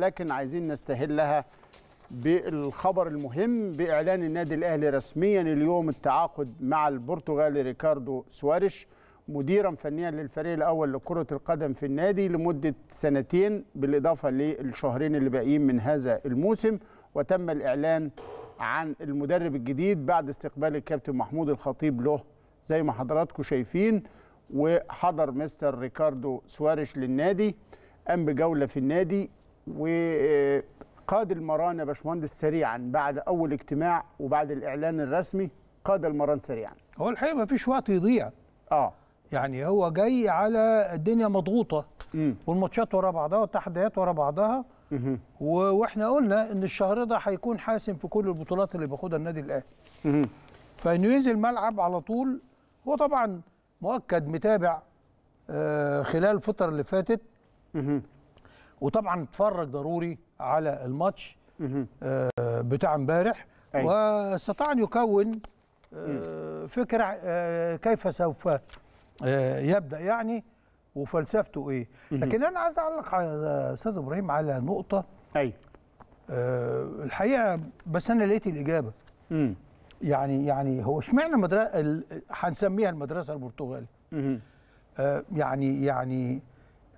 لكن عايزين نستهلها بالخبر المهم بإعلان النادي الأهلي رسميا اليوم التعاقد مع البرتغالي ريكاردو سواريش مديرا فنيا للفريق الأول لكرة القدم في النادي لمدة سنتين بالإضافة للشهرين اللي باقيين من هذا الموسم وتم الإعلان عن المدرب الجديد بعد استقبال الكابتن محمود الخطيب له زي ما حضراتكم شايفين وحضر مستر ريكاردو سواريش للنادي قام بجوله في النادي وقاد المران يا باشمهندس سريعا بعد اول اجتماع وبعد الاعلان الرسمي قاد المران سريعا هو الحقيقه ما فيش وقت يضيع اه يعني هو جاي على الدنيا مضغوطه والماتشات ورا بعضها والتحديات ورا بعضها واحنا قلنا ان الشهر ده هيكون حاسم في كل البطولات اللي بياخدها النادي الاهلي فانه ينزل ملعب على طول هو طبعا مؤكد متابع آه، خلال الفتره اللي فاتت وطبعا اتفرج ضروري على الماتش آه، بتاع امبارح واستطاع ان يكون آه، فكره آه، كيف سوف يبدا يعني وفلسفته ايه لكن انا عايز اعلق على استاذ ابراهيم على نقطه ايوه الحقيقه بس انا لقيت الاجابه يعني يعني هو اشمعنى مدرسه هنسميها المدرسه البرتغالي يعني يعني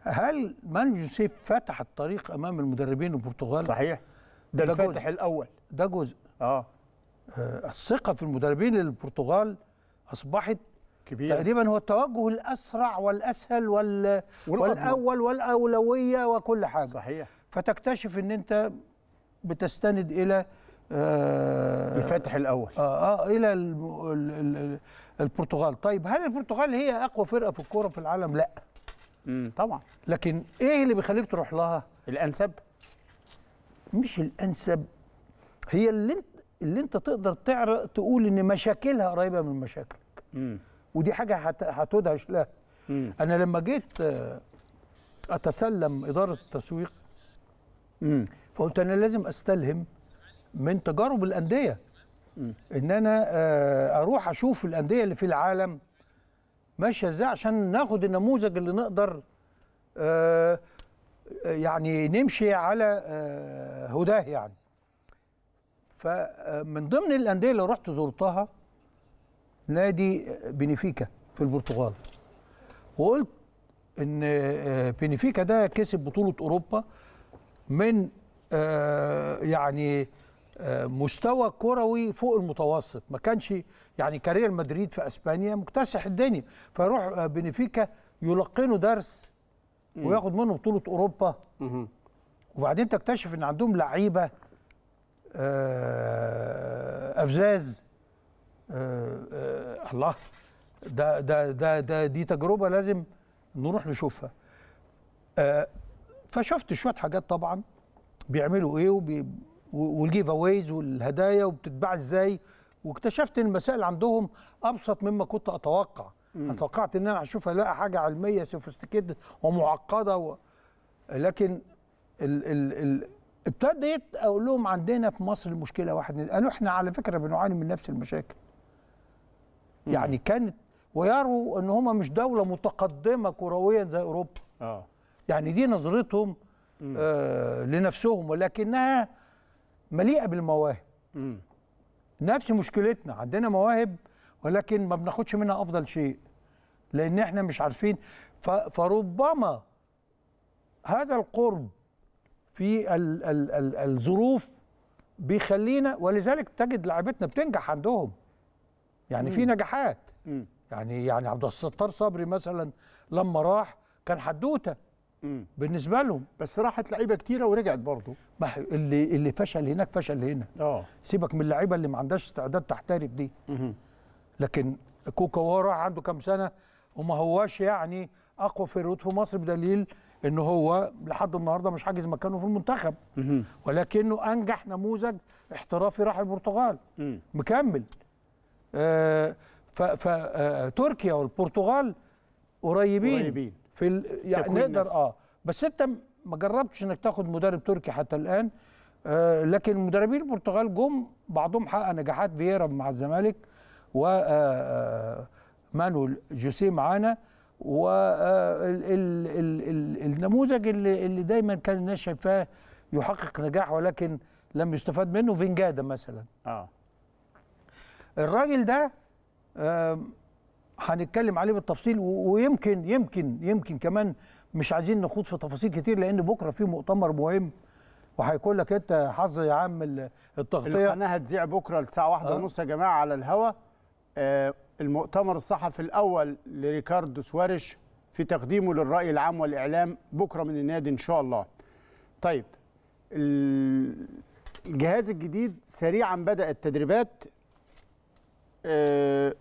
هل مانجوسيب فتح الطريق امام المدربين البرتغال صحيح ده, ده الفتح الاول ده جزء آه. اه الثقه في المدربين البرتغال اصبحت كبير. تقريبا هو التوجه الاسرع والاسهل وال... والاول والاولويه وكل حاجه صحيح فتكتشف ان انت بتستند الى آه الفاتح الاول اه, آه الى الـ البرتغال طيب هل البرتغال هي اقوى فرقه في الكوره في العالم لا مم. طبعا لكن ايه اللي بيخليك تروح لها الانسب مش الانسب هي اللي انت اللي انت تقدر تعرف تقول ان مشاكلها قريبه من مشاكلك مم. ودي حاجه هتدهش لها مم. انا لما جيت آه، اتسلم اداره التسويق مم. فقلت انا لازم استلهم من تجارب الانديه مم. ان انا آه، اروح اشوف الانديه اللي في العالم ماشيه ازاي عشان ناخد النموذج اللي نقدر آه،, آه يعني نمشي على آه هداه يعني فمن آه، ضمن الانديه اللي رحت زرتها نادي بنفيكا في البرتغال وقلت ان آه، بنفيكا ده كسب بطوله اوروبا من آه يعني مستوى كروي فوق المتوسط ما كانش يعني كارير مدريد في اسبانيا مكتسح الدنيا فيروح آه، بنفيكا يلقنه درس وياخد منه بطوله اوروبا وبعدين تكتشف ان عندهم لعيبه آه، آه، افزاز الله ده ده ده ده دي تجربه لازم نروح نشوفها فشفت شويه حاجات طبعا بيعملوا ايه وبي والجيف اويز والهدايا وبتتباع ازاي واكتشفت ان المسائل عندهم ابسط مما كنت اتوقع مم. انا توقعت ان انا هشوف الاقي حاجه علميه سوفيستيكيتد ومعقده و... لكن ال... ال... ال... ابتديت اقول لهم عندنا في مصر المشكله واحد قالوا احنا على فكره بنعاني من نفس المشاكل مم. يعني كانت ويروا ان هم مش دوله متقدمه كرويا زي اوروبا اه يعني دي نظرتهم آه لنفسهم ولكنها مليئه بالمواهب م. نفس مشكلتنا عندنا مواهب ولكن ما بناخدش منها افضل شيء لان احنا مش عارفين فربما هذا القرب في ال ال ال الظروف بيخلينا ولذلك تجد لعبتنا بتنجح عندهم يعني مم. في نجاحات يعني يعني عبد الستار صبري مثلا لما راح كان حدوته بالنسبه لهم بس راحت لعيبه كتيره ورجعت برضه اللي اللي فشل هناك فشل هنا اه سيبك من اللعيبه اللي ما عندهاش استعداد تحترف دي مم. لكن كوكا وهو راح عنده كام سنه وما هواش يعني اقوى فيرود في مصر بدليل ان هو لحد النهارده مش حاجز مكانه في المنتخب مم. ولكنه انجح نموذج احترافي راح البرتغال مم. مكمل آه فتركيا آه، والبرتغال قريبين قريبين في ال... يعني نقدر اه بس انت ما جربتش انك تاخد مدرب تركي حتى الان آه لكن مدربين البرتغال جم بعضهم حقق نجاحات فييرا مع الزمالك و آه، آه، مانويل جوسيه معانا آه، النموذج اللي, اللي دايما كان الناس شايفاه يحقق نجاح ولكن لم يستفاد منه فينجادا مثلا اه الراجل ده هنتكلم عليه بالتفصيل ويمكن يمكن يمكن كمان مش عايزين نخوض في تفاصيل كتير لان بكره في مؤتمر مهم وهيكون لك انت حظ يا عم التغطيه القناه هتذيع بكره الساعه واحدة آه. ونص يا جماعه على الهواء آه المؤتمر الصحفي الاول لريكاردو سوارش في تقديمه للراي العام والاعلام بكره من النادي ان شاء الله. طيب الجهاز الجديد سريعا بدأ التدريبات آه